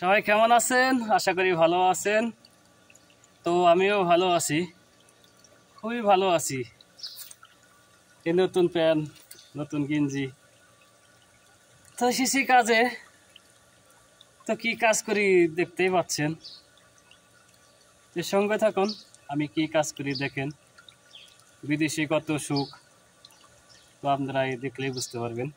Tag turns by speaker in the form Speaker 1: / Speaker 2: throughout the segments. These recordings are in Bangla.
Speaker 1: সবাই কেমন আছেন আশা করি ভালো আছেন তো আমিও ভালো আছি খুবই ভালো আছি এই নতুন প্যান্ট নতুন গেঞ্জি তো শিশি কাজে তো কি কাজ করি দেখতেই পাচ্ছেন এর সঙ্গে থাকুন আমি কি কাজ করি দেখেন বিদেশি কত সুখ তো আপনারা দেখলেই বুঝতে পারবেন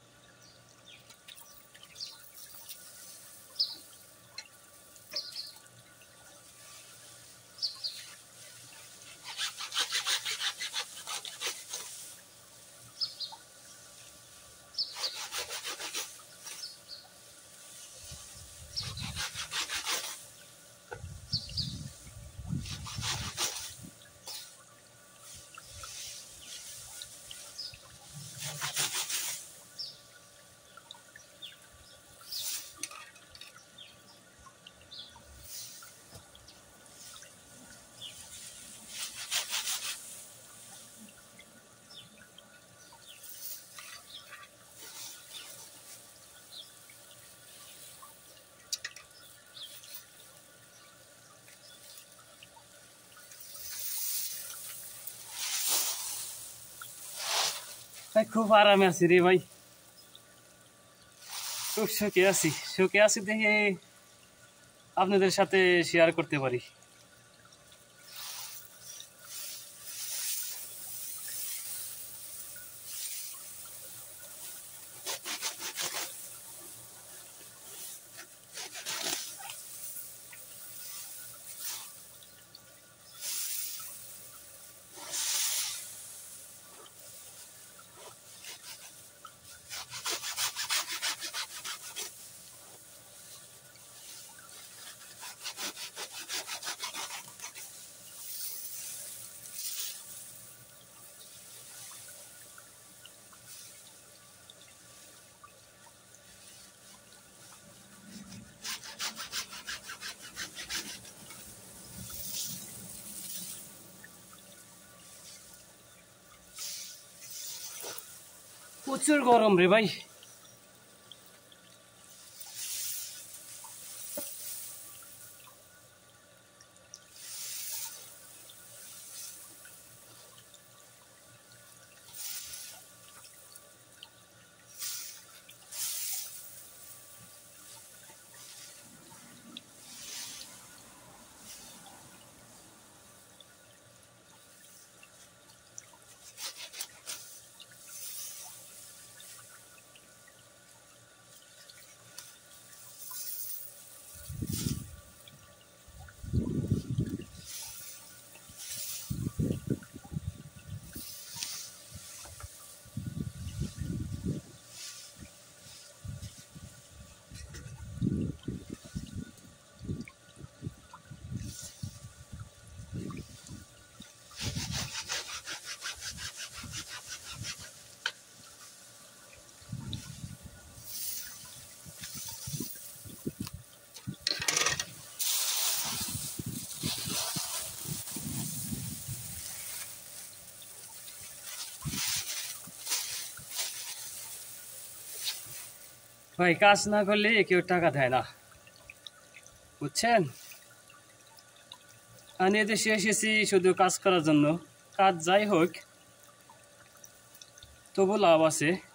Speaker 2: ভাই খুব আরামে
Speaker 1: আছি রে ভাই খুব সুখে আছি সুখে আছি দেখে আপনাদের সাথে শেয়ার করতে পারি
Speaker 3: कुचुर गरम रे भाइ
Speaker 2: ভাই কাজ না করলে কেউ টাকা দেয় না বুঝছেন আমি দেশে এসেছি শুধু কাজ
Speaker 1: করার জন্য কাজ যাই হোক তবু লাভ আছে